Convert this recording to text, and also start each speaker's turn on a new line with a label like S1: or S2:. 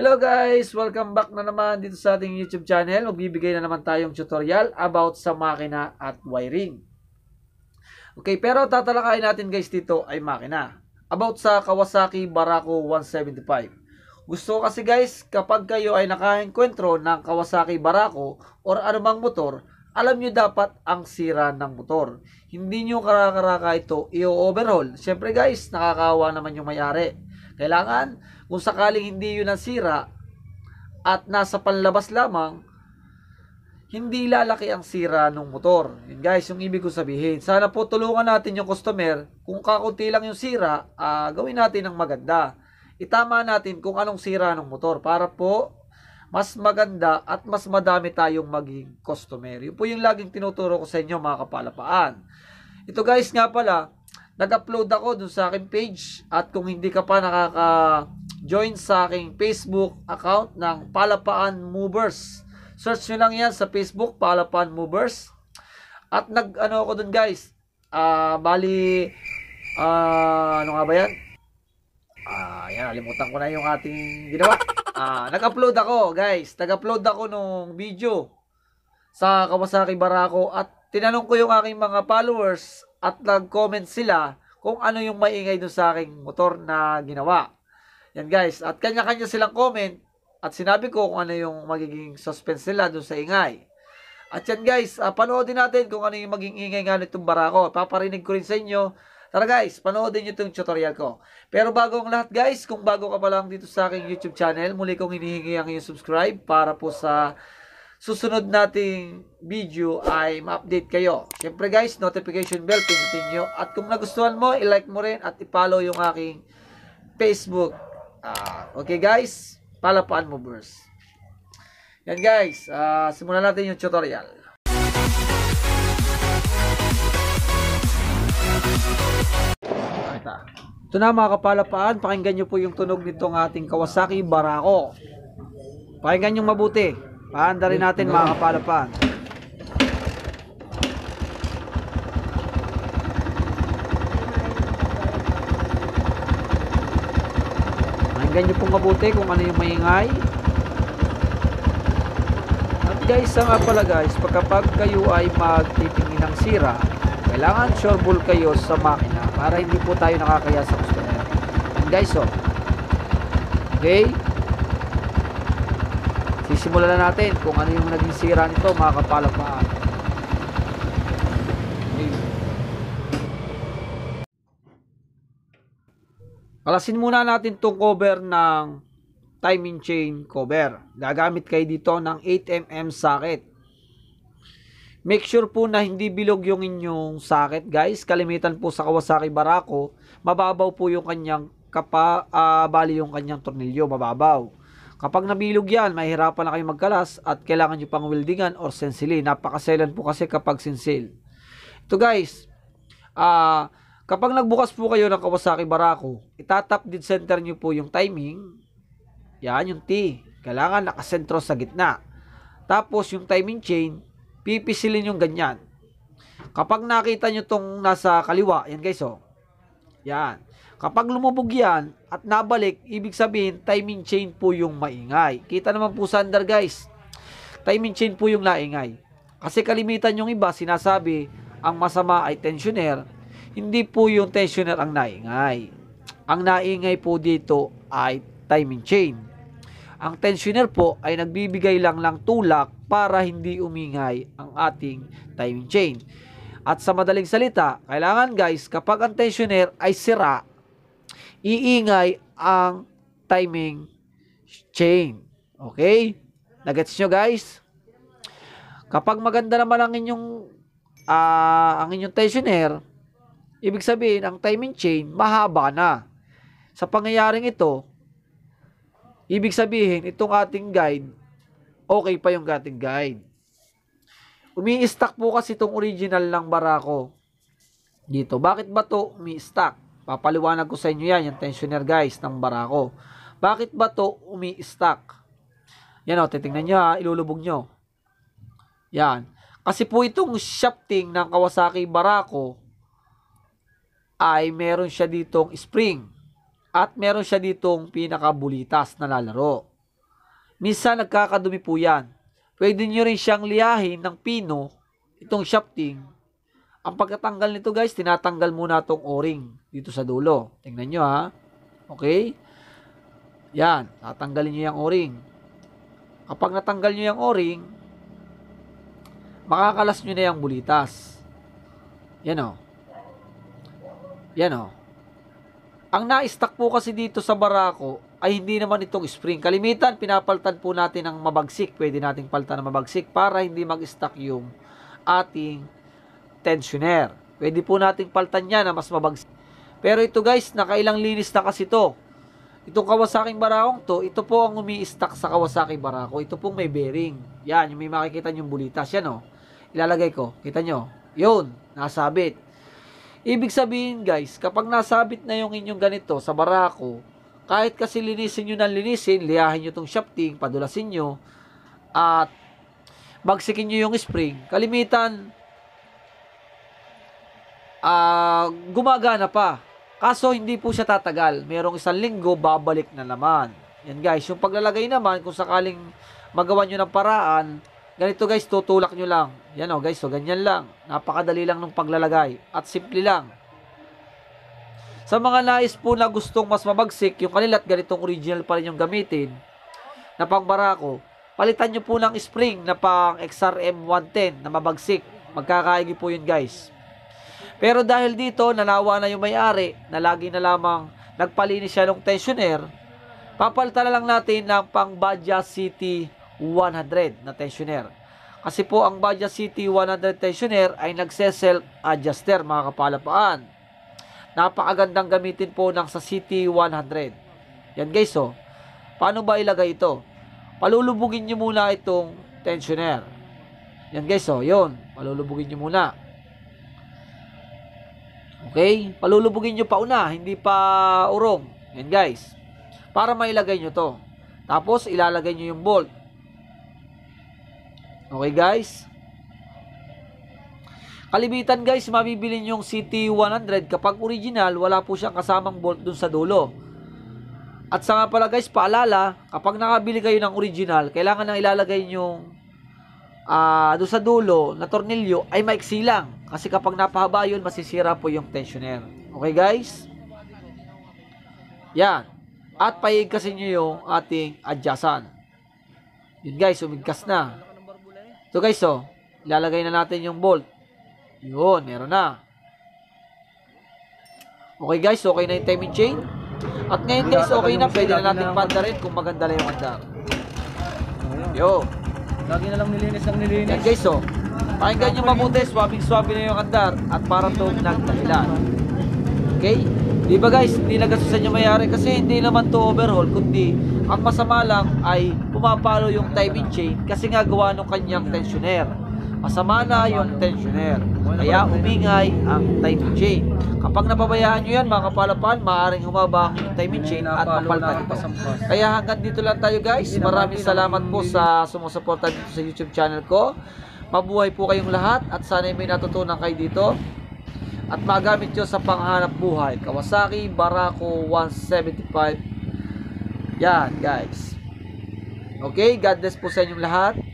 S1: Hello guys! Welcome back na naman dito sa ating YouTube channel. Magbibigay na naman tayong tutorial about sa makina at wiring. Okay, pero tatalakayin natin guys dito ay makina. About sa Kawasaki Barako 175. Gusto kasi guys, kapag kayo ay nakaenkwentro ng Kawasaki Barako or anumang motor, alam nyo dapat ang sira ng motor. Hindi nyo karakaraka ito i-overhaul. Siyempre guys, nakakawa naman yung may-ari kailangan, kung sakaling hindi yun ang sira at nasa panlabas lamang, hindi lalaki ang sira ng motor. Yun guys, yung ibig ko sabihin. Sana po tulungan natin yung customer. Kung kakunti lang yung sira, uh, gawin natin ng maganda. Itama natin kung anong sira ng motor para po mas maganda at mas madami tayong maging customer. Yun po yung laging tinuturo ko sa inyo mga kapalapaan. Ito guys nga pala, nag-upload ako dun sa aking page at kung hindi ka pa nakaka-join sa aking Facebook account ng Palapaan Movers. Search nyo lang yan sa Facebook, Palapaan Movers. At nag, ano ako dun guys, uh, bali, uh, ano nga ba yan? Ah, uh, yan, nalimutan ko na yung ating ginawa. Ah, uh, nag-upload ako guys, nag-upload ako nung video sa Kawasaki Barako at tinanong ko yung aking mga followers at nag-comment sila kung ano yung maingay doon sa aking motor na ginawa. Yan guys, at kanya-kanya silang comment at sinabi ko kung ano yung magiging suspense nila doon sa ingay. At yan guys, uh, ah, panoodin natin kung ano yung maging ingay nga nitong barako. Paparinig ko rin sa inyo. Tara guys, panoodin nyo itong tutorial ko. Pero bago ang lahat guys, kung bago ka pa lang dito sa aking YouTube channel, muli kong hinihingi ang iyong subscribe para po sa susunod nating video ay ma-update kayo. Siyempre guys, notification bell pindutin nyo. At kung nagustuhan mo, i-like mo rin at i-follow yung aking Facebook. Uh, okay guys, palapaan mo verse. Yan guys, uh, simulan natin yung tutorial. Ito na mga kapalapaan, pakinggan nyo po yung tunog nitong ating Kawasaki Barako. Pakinggan nyo mabuti. Paanda rin natin mga kapalapan. Hanggang nyo pong mabuti kung ano yung maingay. At guys, sa nga pala guys, pagkapag kayo ay magtitingin ng sira, kailangan sureball kayo sa makina para hindi po tayo nakakaya sa customer. And guys, oh. okay? sisimulan na natin kung ano yung naging sira nito mga kapalapaan Alasin muna natin itong cover ng timing chain cover. Gagamit kayo dito ng 8mm socket. Make sure po na hindi bilog yung inyong socket guys. Kalimitan po sa Kawasaki Barako, mababaw po yung kanyang kapa, uh, bali yung kanyang tornilyo, mababaw. Kapag nabilog yan, mahirapan na kayo magkalas at kailangan nyo pang weldingan or sensilin. Napakaselan po kasi kapag sinsil. Ito guys, ah, uh, kapag nagbukas po kayo ng Kawasaki Barako, itatap dead center nyo po yung timing. Yan yung T. Kailangan nakasentro sa gitna. Tapos yung timing chain, pipisilin yung ganyan. Kapag nakita nyo tong nasa kaliwa, yan guys oh, yan. Kapag lumubog yan at nabalik, ibig sabihin timing chain po yung maingay. Kita naman po sa under guys. Timing chain po yung naingay. Kasi kalimitan yung iba sinasabi ang masama ay tensioner. Hindi po yung tensioner ang naingay. Ang naingay po dito ay timing chain. Ang tensioner po ay nagbibigay lang ng tulak para hindi umingay ang ating timing chain. At sa madaling salita, kailangan guys, kapag ang tensioner ay sira, iingay ang timing chain. Okay? Nagets nyo guys? Kapag maganda naman ang inyong uh, ang inyong tensioner, ibig sabihin ang timing chain mahaba na. Sa pangyayaring ito, ibig sabihin itong ating guide okay pa yung ating guide. Umi-stack po kasi itong original ng barako dito. Bakit ba to umi-stack? Papaliwanag ko sa inyo yan, yung tensioner guys ng barako. Bakit ba to umi-stack? Yan o, titingnan nyo ha, ilulubog nyo. Yan. Kasi po itong shafting ng Kawasaki Barako ay meron siya ditong spring at meron siya ditong pinakabulitas na lalaro. Minsan nagkakadumi po yan. Pwede nyo rin siyang liyahin ng pino, itong shafting. Ang pagkatanggal nito guys, tinatanggal muna itong o-ring dito sa dulo. Tingnan nyo ha. Okay? Yan, tatanggalin nyo yung o-ring. Kapag natanggal nyo yung o-ring, makakalas nyo na yung bulitas. Yan o. Yan o. Ang na-stack po kasi dito sa barako, ay hindi naman itong spring. Kalimitan, pinapaltan po natin ng mabagsik. Pwede nating paltan ng mabagsik para hindi mag-stuck yung ating tensioner. Pwede po nating paltan niya na mas mabagsik. Pero ito guys, nakailang linis na kasi ito. Itong Kawasaki Barakong to, ito po ang umi-stuck sa Kawasaki Barako. Ito pong may bearing. Yan, yung may makikita yung bulitas. Yan o. Oh. Ilalagay ko. Kita nyo. Yun, nasabit. Ibig sabihin guys, kapag nasabit na yung inyong ganito sa barako, kahit kasi linisin nyo ng linisin, liyahin nyo tong shafting, padulasin nyo, at bagsikin nyo yung spring. Kalimitan, uh, gumagana pa. Kaso hindi po siya tatagal. Merong isang linggo, babalik na naman. Yan guys, yung paglalagay naman, kung sakaling magawa nyo ng paraan, ganito guys, tutulak nyo lang. Yan o oh, guys, so ganyan lang. Napakadali lang ng paglalagay. At simple lang. Sa mga nais po na gustong mas mabagsik yung kanila at ganitong original pa rin yung gamitin na pang barako, palitan nyo po ng spring na pang XRM 110 na mabagsik. Magkakaigi po yun guys. Pero dahil dito, nalawa na yung may-ari na lagi na lamang nagpalinis siya ng tensioner, papalitan na lang natin ng pang Badja City 100 na tensioner. Kasi po ang Badja City 100 tensioner ay nagse-self adjuster mga kapalapaan. Napakagandang gamitin po ng sa City 100. Yan guys oh. Paano ba ilagay ito? Palulubugin nyo muna itong tensioner. Yan guys oh, yun. Palulubugin nyo muna. Okay? Palulubugin nyo pa una, hindi pa urong. Yan guys. Para mailagay nyo to. Tapos ilalagay nyo yung bolt. Okay guys? Kalibitan guys, mabibili yung CT100 kapag original, wala po siyang kasamang bolt dun sa dulo. At sa nga pala guys, paalala, kapag nakabili kayo ng original, kailangan nang ilalagay yung uh, ah, dun sa dulo na tornilyo ay maiksi lang. Kasi kapag napahaba yun, masisira po yung tensioner. Okay guys? Yan. At paigkasin nyo yung ating adyasan. Yun guys, umigkas na. So guys, so, oh, ilalagay na natin yung bolt. Yun, meron na. Okay guys, okay na yung timing chain. At ngayon guys, okay na. Pwede na natin panda rin kung maganda lang yung handa. Yo. Lagi na lang nilinis ang nilinis. Yan guys, oh. Pakinggan nyo mabuti, swabbing-swabbing na yung andar at para to nagdahilan. Okay? Di ba guys, hindi nagasusan yung mayari kasi hindi naman to overhaul, kundi ang masama lang ay pumapalo yung timing chain kasi nga gawa ng kanyang tensioner. Masama na yung tensioner. Kaya umingay ang timing chain. Kapag nababayaan nyo yan mga kapalapan, maaaring humaba ang timing chain at mapalta ito. Kaya hanggang dito lang tayo guys. Maraming salamat po sa sumusuporta dito sa YouTube channel ko. Mabuhay po kayong lahat at sana may natutunan kayo dito at magamit nyo sa panghanap buhay Kawasaki Barako 175 yan guys okay God bless po sa inyong lahat